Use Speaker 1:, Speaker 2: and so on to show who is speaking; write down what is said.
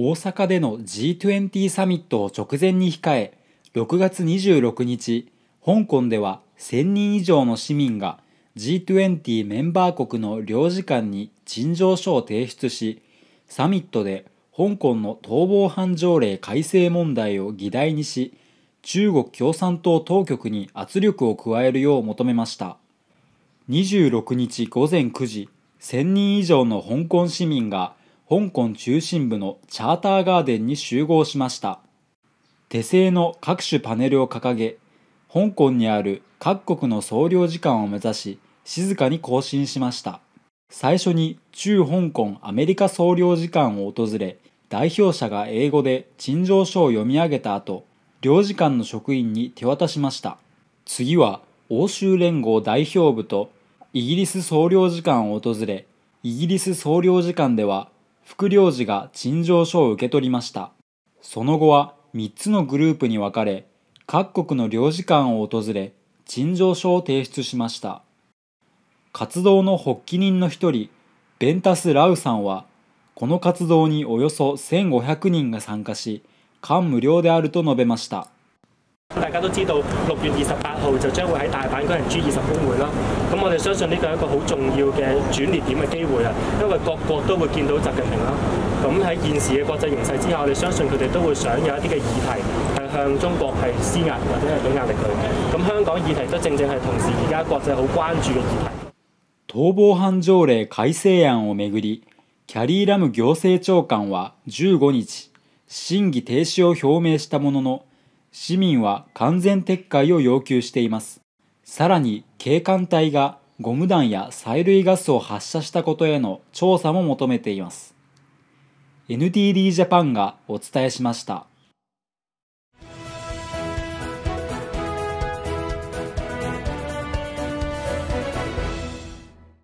Speaker 1: 大阪での G20 サミットを直前に控え、6月26日、香港では1000人以上の市民が G20 メンバー国の領事館に陳情書を提出し、サミットで香港の逃亡犯条例改正問題を議題にし、中国共産党当局に圧力を加えるよう求めました。26日午前9時、1000人以上の香港市民が香港中心部のチャーターガーデンに集合しました手製の各種パネルを掲げ香港にある各国の総領事館を目指し静かに行進しました最初に中香港アメリカ総領事館を訪れ代表者が英語で陳情書を読み上げた後領事館の職員に手渡しました次は欧州連合代表部とイギリス総領事館を訪れイギリス総領事館では副領事が陳情書を受け取りましたその後は3つのグループに分かれ各国の領事館を訪れ陳情書を提出しました活動の発起人の一人ベンタス・ラウさんはこの活動におよそ1500人が参加し感無量であると述べました
Speaker 2: 大家都知道，六月二十八號就將會喺大阪舉行 G 二十峰會啦。咁我哋相信呢個係一個好重要嘅轉捩點嘅機會啦，因為各國都會見到習近平啦。咁喺現時嘅國際形勢之下，我哋相信佢哋都會想有一啲嘅議題係向中國係施壓或者係俾壓力佢。咁香港議題都正正係同時而家國際好關注嘅議題。
Speaker 1: 逃亡犯条例改正案をめぐりキャリー・ラム行政長官は15日審議停止を表明したものの。市民は完全撤回を要求しています。さらに警官隊がゴム弾や催涙ガスを発射したことへの調査も求めています。NTD ジャパンがお伝えしました。